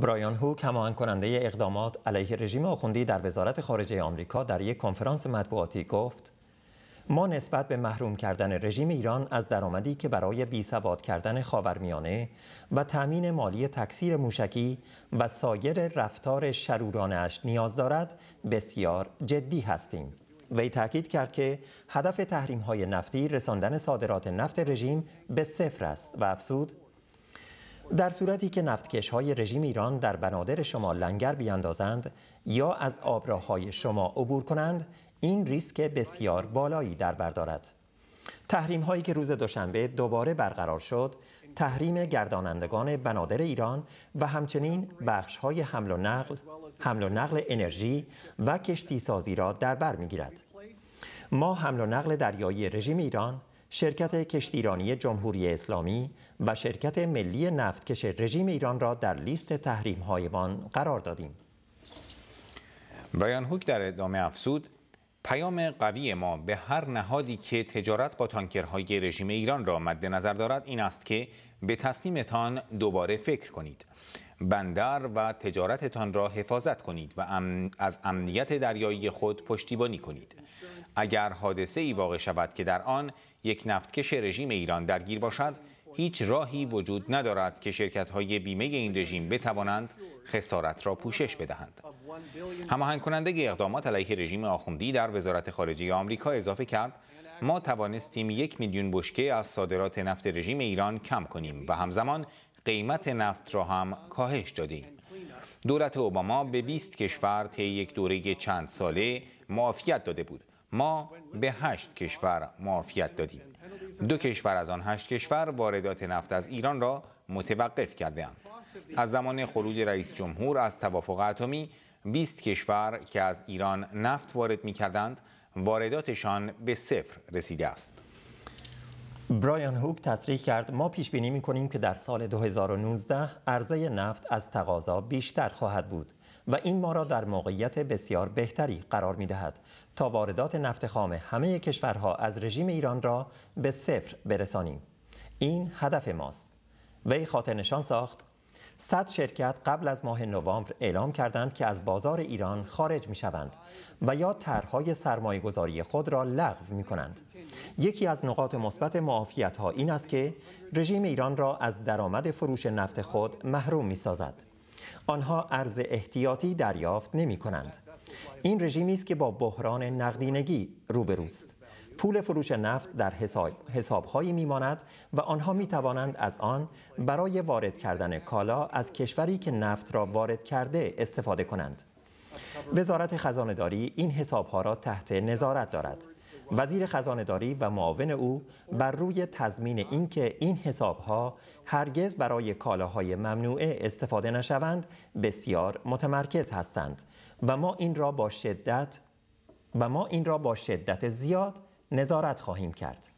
برایان هوک همان کننده اقدامات علیه رژیم آخوندی در وزارت خارجه آمریکا در یک کنفرانس مطبوعاتی گفت ما نسبت به محروم کردن رژیم ایران از درآمدی که برای بی ثبات کردن خاورمیانه و تأمین مالی تکثیر موشکی و سایر رفتار شرورانش نیاز دارد بسیار جدی هستیم وی تاکید کرد که هدف تحریم های نفتی رساندن صادرات نفت رژیم به صفر است و افزود در صورتی که نفتکش های رژیم ایران در بنادر شما لنگر بیاندازند یا از آبراهای شما عبور کنند این ریسک بسیار بالایی در بردارد تحریم هایی که روز دوشنبه دوباره برقرار شد تحریم گردانندگان بنادر ایران و همچنین بخش های حمل و نقل حمل و نقل انرژی و کشتی سازی را در بر گیرد ما حمل و نقل دریایی رژیم ایران شرکت کشتیرانی جمهوری اسلامی و شرکت ملی نفتکش رژیم ایران را در لیست تحریم‌هایمان قرار دادیم. برایان هوک در ادامه افزود پیام قوی ما به هر نهادی که تجارت با تانکرهای رژیم ایران را مد نظر دارد این است که به تصمیمتان دوباره فکر کنید بندر و تجارتتان را حفاظت کنید و از امنیت دریایی خود پشتیبانی کنید اگر حادثه ای واقع شود که در آن یک نفتکش رژیم ایران درگیر باشد هیچ راهی وجود ندارد که شرکت های بیمه این رژیم بتوانند خسارت را پوشش بدهند. هماهنگ کننده اقدامات علیه رژیم آخوندی در وزارت خارجه آمریکا اضافه کرد ما توانستیم یک میلیون بشکه از صادرات نفت رژیم ایران کم کنیم و همزمان قیمت نفت را هم کاهش دادیم. دولت اوباما به 20 کشور طی یک دوره چند ساله معافیت داده بود ما به هشت کشور معافیت دادیم دو کشور از آن هشت کشور واردات نفت از ایران را متوقف کردهاند از زمان خروج رئیس جمهور از توافق اتمی 20 کشور که از ایران نفت وارد می کردند وارداتشان به صفر رسیده است برایان هوک تصریح کرد ما پیش بینی می کنیم که در سال 2019 عرضه نفت از تقاضا بیشتر خواهد بود و این ما را در موقعیت بسیار بهتری قرار می دهد تا واردات نفت خام همه کشورها از رژیم ایران را به صفر برسانیم این هدف ماست وی خاطر نشان ساخت صد شرکت قبل از ماه نوامبر اعلام کردند که از بازار ایران خارج می شوند و یا طرحهای سرمایه گذاری خود را لغو می کنند. یکی از نقاط مثبت معافیت ها این است که رژیم ایران را از درآمد فروش نفت خود محروم می سازد. آنها ارز احتیاطی دریافت نمی کنند. این رژیمی است که با بحران نقدینگی روبروست. پول فروش نفت در حسابهایی ماند و آنها می توانند از آن برای وارد کردن کالا از کشوری که نفت را وارد کرده استفاده کنند. وزارت خزانه داری این حسابها را تحت نظارت دارد. وزیر خزانه داری و معاون او بر روی تضمین اینکه این حسابها هرگز برای کالاهای ممنوعه استفاده نشوند بسیار متمرکز هستند و ما این را با شدت و ما این را با شدت زیاد نظارت خواهیم کرد.